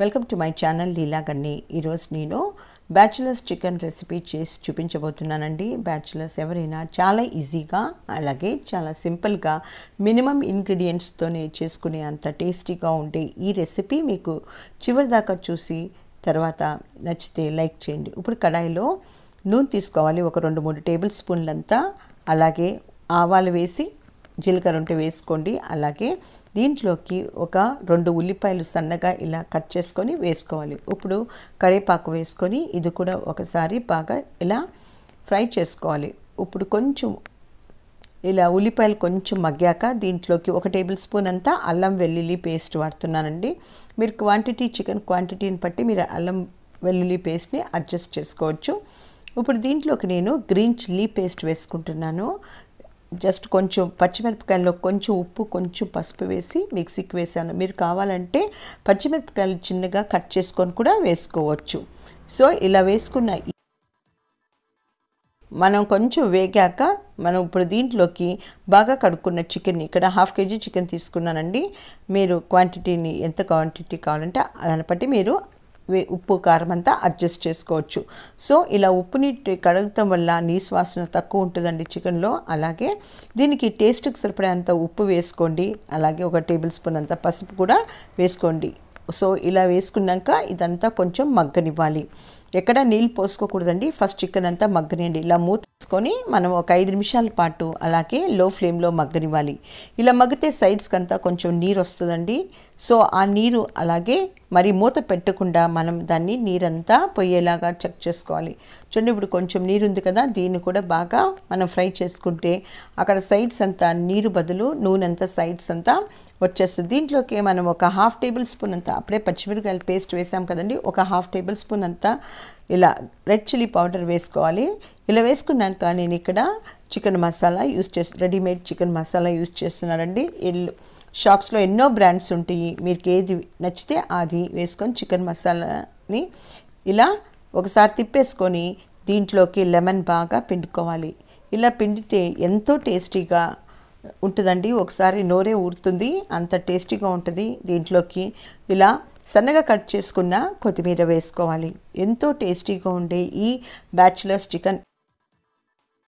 welcome to my channel Leela Ganni ఈరోజు నేను bachelors chicken recipe చేసి చూపించబోతున్నానండి బ్యాచులర్స్ ఎవరైనా చాలా ఈజీగా అలాగే చాలా సింపుల్గా మినిమం ఇంగ్రీడియంట్స్తోనే చేసుకునే అంత టేస్టీగా ఉండే ఈ రెసిపీ మీకు చివరి దాకా చూసి తర్వాత నచ్చితే లైక్ చేయండి ఇప్పుడు కడాయిలో నూనె తీసుకోవాలి ఒక రెండు మూడు టేబుల్ స్పూన్లంతా అలాగే ఆవాలు వేసి జీలకర్ర ఉంటే వేసుకోండి అలాగే దీంట్లోకి ఒక రెండు ఉల్లిపాయలు సన్నగా ఇలా కట్ చేసుకొని వేసుకోవాలి ఇప్పుడు కరివేపాకు వేసుకొని ఇది కూడా ఒకసారి బాగా ఇలా ఫ్రై చేసుకోవాలి ఇప్పుడు కొంచెం ఇలా ఉల్లిపాయలు కొంచెం మగ్గాక దీంట్లోకి ఒక టేబుల్ స్పూన్ అంతా అల్లం వెల్లుల్లి పేస్ట్ వాడుతున్నానండి మీరు క్వాంటిటీ చికెన్ క్వాంటిటీని బట్టి మీరు అల్లం వెల్లుల్లి పేస్ట్ని అడ్జస్ట్ చేసుకోవచ్చు ఇప్పుడు దీంట్లోకి నేను గ్రీన్ చిల్లీ పేస్ట్ వేసుకుంటున్నాను జస్ట్ కొంచెం పచ్చిమిరపకాయల్లో కొంచెం ఉప్పు కొంచెం పసుపు వేసి మిక్సీకి వేసాను మీరు కావాలంటే పచ్చిమిరపకాయలు చిన్నగా కట్ చేసుకొని కూడా వేసుకోవచ్చు సో ఇలా వేసుకున్న మనం కొంచెం వేగాక మనం ఇప్పుడు దీంట్లోకి బాగా కడుక్కున్న చికెన్ ఇక్కడ హాఫ్ కేజీ చికెన్ తీసుకున్నానండి మీరు క్వాంటిటీని ఎంత క్వాంటిటీ కావాలంటే దాన్ని బట్టి మీరు ఉప్పు కారం అంతా అడ్జస్ట్ చేసుకోవచ్చు సో ఇలా ఉప్పు నీటి కడగటం వల్ల నీసు తక్కువ ఉంటుందండి చికెన్లో అలాగే దీనికి టేస్ట్కి సరిపడేంత ఉప్పు వేసుకోండి అలాగే ఒక టేబుల్ స్పూన్ అంత పసుపు కూడా వేసుకోండి సో ఇలా వేసుకున్నాక ఇదంతా కొంచెం మగ్గనివ్వాలి ఎక్కడ నీళ్ళు పోసుకోకూడదండి ఫస్ట్ చికెన్ అంతా మగ్గనండి ఇలా మూత తీసుకొని మనం ఒక ఐదు నిమిషాల పాటు అలాగే లో ఫ్లేమ్లో మగ్గనివ్వాలి ఇలా మగ్గితే సైడ్స్కి అంతా కొంచెం నీరు వస్తుందండి సో ఆ నీరు అలాగే మరి మూత పెట్టకుండా మనం దాన్ని నీరంతా పోయేలాగా చెక్ చేసుకోవాలి చూడండి ఇప్పుడు కొంచెం నీరు ఉంది కదా దీన్ని కూడా బాగా మనం ఫ్రై చేసుకుంటే అక్కడ సైడ్స్ అంతా నీరు బదులు నూనె అంతా సైడ్స్ అంతా వచ్చేస్తుంది దీంట్లోకి మనం ఒక హాఫ్ టేబుల్ స్పూన్ అంతా అప్పుడే పచ్చిమిరకాయల పేస్ట్ వేసాం కదండి ఒక హాఫ్ టేబుల్ స్పూన్ అంతా ఇలా రెడ్ చిల్లీ పౌడర్ వేసుకోవాలి ఇలా వేసుకున్నాక నేను ఇక్కడ చికెన్ మసాలా యూస్ చేసి రెడీమేడ్ చికెన్ మసాలా యూస్ చేస్తున్నానండి ఎల్లు షాప్స్లో ఎన్నో బ్రాండ్స్ ఉంటాయి మీకు ఏది నచ్చితే అది వేసుకొని చికెన్ మసాలాని ఇలా ఒకసారి తిప్పేసుకొని దీంట్లోకి లెమన్ బాగా పిండుకోవాలి ఇలా పిండితే ఎంతో టేస్టీగా ఉంటుందండి ఒకసారి నోరే ఊరుతుంది అంత టేస్టీగా ఉంటుంది దీంట్లోకి ఇలా సన్నగా కట్ చేసుకున్న కొత్తిమీర వేసుకోవాలి ఎంతో టేస్టీగా ఉండే ఈ బ్యాచులర్స్ చికెన్